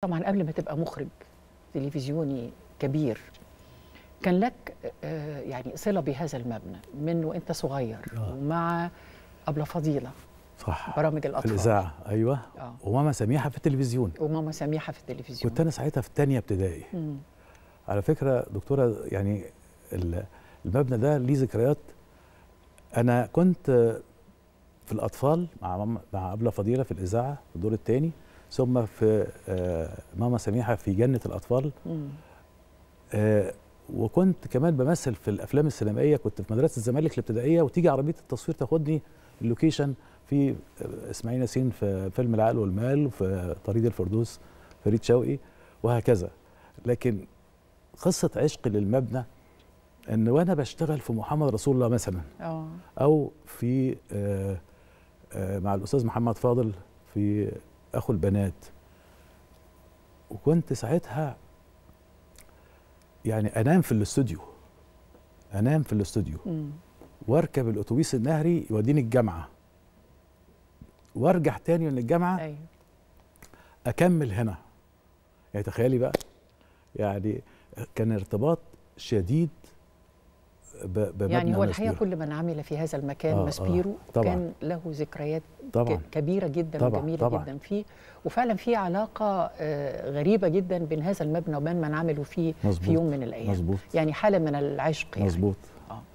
طبعا قبل ما تبقى مخرج تلفزيوني كبير كان لك آه، يعني صله بهذا المبنى من وانت صغير آه. ومع ابله فضيله صح برامج الاطفال الاذاعه ايوه آه. وماما سميحه في التلفزيون وماما سميحه في التلفزيون كنت انا ساعتها في الثانيه ابتدائي على فكره دكتوره يعني المبنى ده ليه ذكريات انا كنت في الاطفال مع مع ابله فضيله في الاذاعه في الدور الثاني ثم في آه، ماما سميحه في جنه الاطفال آه، وكنت كمان بمثل في الافلام السينمائيه كنت في مدرسه الزمالك الابتدائيه وتيجي عربيه التصوير تاخدني اللوكيشن في آه، اسماعيل ياسين في فيلم العقل والمال في طريق الفردوس فريد شوقي وهكذا لكن قصه عشق للمبنى ان وانا بشتغل في محمد رسول الله مثلا أوه. او في آآ مع الاستاذ محمد فاضل في اخو البنات وكنت ساعتها يعني انام في الاستوديو انام في الاستوديو واركب الاتوبيس النهري يوديني الجامعه وارجع تاني من الجامعه أيوه. اكمل هنا يعني تخيلي بقى يعني كان ارتباط شديد بمبنى يعني هو الحقيقه كل من عمل في هذا المكان آه, آه، ماسبيرو آه طبعًا كان له ذكريات طبعًا كبيره جدا طبعًا وجميله طبعًا جدا فيه وفعلا في علاقه آه، غريبه جدا بين هذا المبنى وبين من عملوا فيه في يوم من الايام يعني حاله من العشق يعني مظبوط آه.